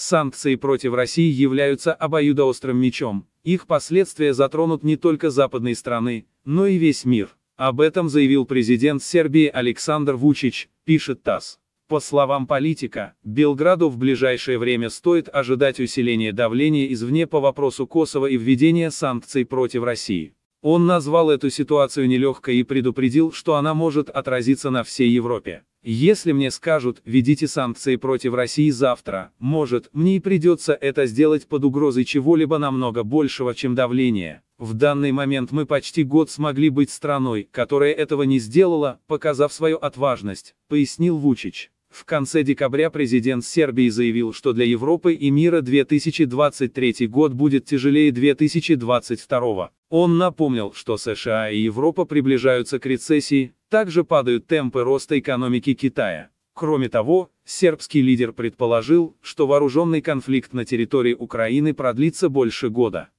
Санкции против России являются обоюдоострым мечом. Их последствия затронут не только западные страны, но и весь мир. Об этом заявил президент Сербии Александр Вучич, пишет ТАСС. По словам политика, Белграду в ближайшее время стоит ожидать усиления давления извне по вопросу Косово и введения санкций против России. Он назвал эту ситуацию нелегкой и предупредил, что она может отразиться на всей Европе. Если мне скажут, введите санкции против России завтра, может, мне и придется это сделать под угрозой чего-либо намного большего, чем давление. В данный момент мы почти год смогли быть страной, которая этого не сделала, показав свою отважность, пояснил Вучич. В конце декабря президент Сербии заявил, что для Европы и мира 2023 год будет тяжелее 2022. Он напомнил, что США и Европа приближаются к рецессии, также падают темпы роста экономики Китая. Кроме того, сербский лидер предположил, что вооруженный конфликт на территории Украины продлится больше года.